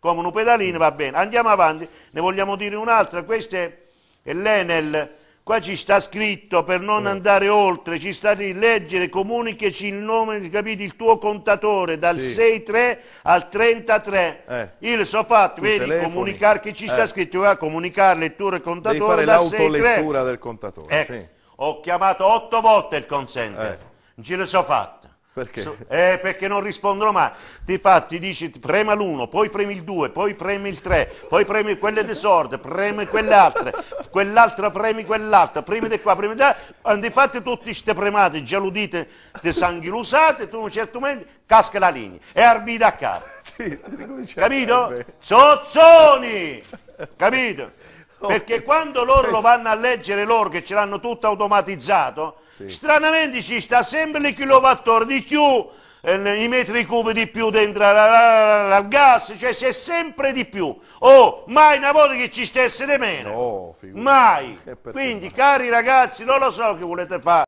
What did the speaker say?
come un pedalino, va bene. Andiamo avanti, ne vogliamo dire un'altra, questa è, l'Enel, qua ci sta scritto per non andare oltre, ci sta di leggere, comunicaci il nome, capito, il tuo contatore dal sì. 63 al 33. Eh. Il so fatto, vedi, comunicare che ci sta eh. scritto, qua, comunicare lettura e contatore Devi fare l'autolettura del contatore. Ecco. Sì. Ho chiamato otto volte il consente, eh. non ce le so fatte. Perché? So, eh, perché non rispondono mai. Ti fa, ti dici prema l'uno, poi premi il 2, poi premi il 3, poi premi quelle desorde, premi quelle altre, quell'altra premi quell'altra, premi di qua, premi di là. Eh, di fatto tutti queste premate, già l'udite, te sanguilusate, tu a un certo momento casca la linea e arbida a capo. Capito? Sozzoni! Capito? Oh. Perché quando loro lo vanno a leggere loro che ce l'hanno tutto automatizzato, sì. stranamente ci sta sempre il kilowattora di più, eh, i metri cubi di più dentro al gas, cioè c'è sempre di più. Oh, mai una volta che ci stesse di meno. No, mai. Quindi, cari ragazzi, non lo so che volete fare.